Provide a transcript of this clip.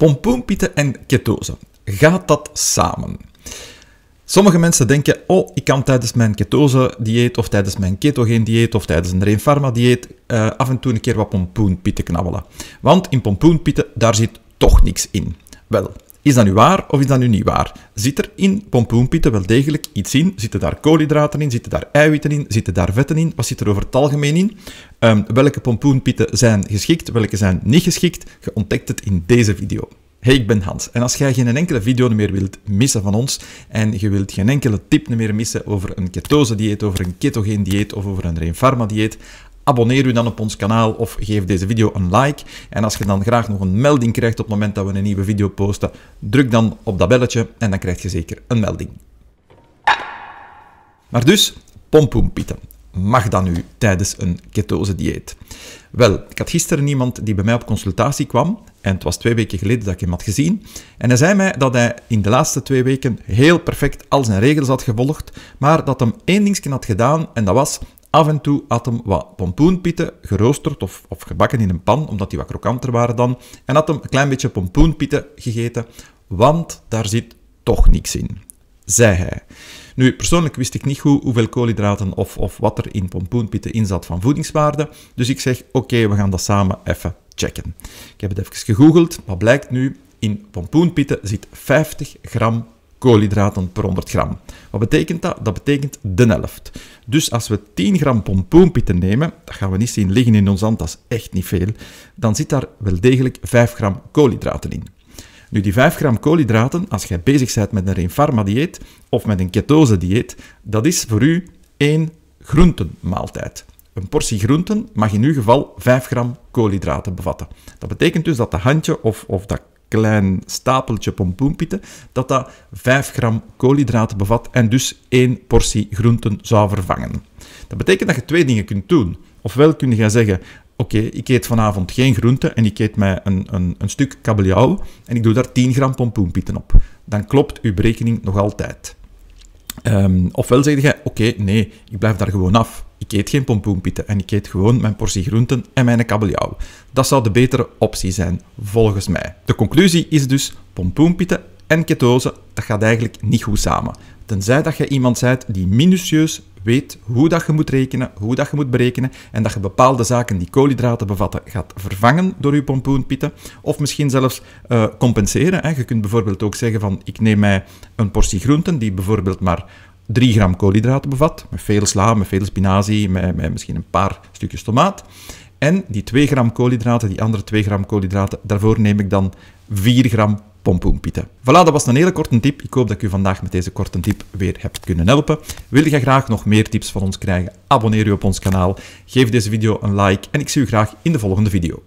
Pompoenpieten en ketose. Gaat dat samen? Sommige mensen denken, oh, ik kan tijdens mijn ketose-dieet of tijdens mijn ketogeen-dieet of tijdens een Reinpharma-dieet eh, af en toe een keer wat pompoenpieten knabbelen. Want in pompoenpieten, daar zit toch niks in. Wel, is dat nu waar of is dat nu niet waar? Zit er in pompoenpitten wel degelijk iets in? Zitten daar koolhydraten in? Zitten daar eiwitten in? Zitten daar vetten in? Wat zit er over het algemeen in? Ehm, welke pompoenpitten zijn geschikt? Welke zijn niet geschikt? Je ontdekt het in deze video. Hey, ik ben Hans. En als jij geen enkele video meer wilt missen van ons en je wilt geen enkele tip meer missen over een ketose dieet, over een ketogeen dieet of over een reinfarma dieet, Abonneer u dan op ons kanaal of geef deze video een like. En als je dan graag nog een melding krijgt op het moment dat we een nieuwe video posten, druk dan op dat belletje en dan krijg je zeker een melding. Maar dus, pompoenpieten. Mag dat nu tijdens een ketose dieet? Wel, ik had gisteren iemand die bij mij op consultatie kwam. En het was twee weken geleden dat ik hem had gezien. En hij zei mij dat hij in de laatste twee weken heel perfect al zijn regels had gevolgd. Maar dat hem één dingetje had gedaan. En dat was Af en toe at hem wat pompoenpieten, geroosterd of, of gebakken in een pan, omdat die wat krokanter waren dan. En had hem een klein beetje pompoenpieten gegeten, want daar zit toch niks in, zei hij. Nu, persoonlijk wist ik niet hoeveel koolhydraten of, of wat er in pompoenpitten inzat van voedingswaarde. Dus ik zeg, oké, we gaan dat samen even checken. Ik heb het even gegoogeld. Wat blijkt nu? In pompoenpitten zit 50 gram koolhydraten per 100 gram. Wat betekent dat? Dat betekent de helft. Dus als we 10 gram pompoenpieten nemen, dat gaan we niet zien liggen in ons hand, dat is echt niet veel, dan zit daar wel degelijk 5 gram koolhydraten in. Nu, die 5 gram koolhydraten, als jij bezig bent met een Reinpharma-dieet of met een ketose-dieet, dat is voor u één groentenmaaltijd. Een portie groenten mag in uw geval 5 gram koolhydraten bevatten. Dat betekent dus dat de handje of, of dat klein stapeltje pompoenpieten, dat dat 5 gram koolhydraten bevat en dus één portie groenten zou vervangen. Dat betekent dat je twee dingen kunt doen. Ofwel kun je zeggen, oké, ik eet vanavond geen groenten en ik eet mij een, een, een, stuk kabeljauw en ik doe daar 10 gram pompoenpieten op. Dan klopt uw berekening nog altijd. Ehm, ofwel zeg je, oké, nee, ik blijf daar gewoon af. Ik eet geen pompoenpieten en ik eet gewoon mijn portie groenten en mijn kabeljauw. Dat zou de betere optie zijn, volgens mij. De conclusie is dus, pompoenpieten en ketose, dat gaat eigenlijk niet goed samen. Tenzij dat je iemand bent die minutieus weet hoe dat je moet rekenen, hoe dat je moet berekenen en dat je bepaalde zaken die koolhydraten bevatten gaat vervangen door je pompoenpieten of misschien zelfs eh, compenseren. Hè. Je kunt bijvoorbeeld ook zeggen van ik neem mij een portie groenten die bijvoorbeeld maar 3 gram koolhydraten bevat, met veel sla, met veel spinazie, met, met misschien een paar stukjes tomaat. En die 2 gram koolhydraten, die andere 2 gram koolhydraten, daarvoor neem ik dan 4 gram pompoenpieten. Voilà, dat was een hele korte tip. Ik hoop dat ik u vandaag met deze korte tip weer heb kunnen helpen. Wil jij graag nog meer tips van ons krijgen? Abonneer u op ons kanaal, geef deze video een like en ik zie u graag in de volgende video.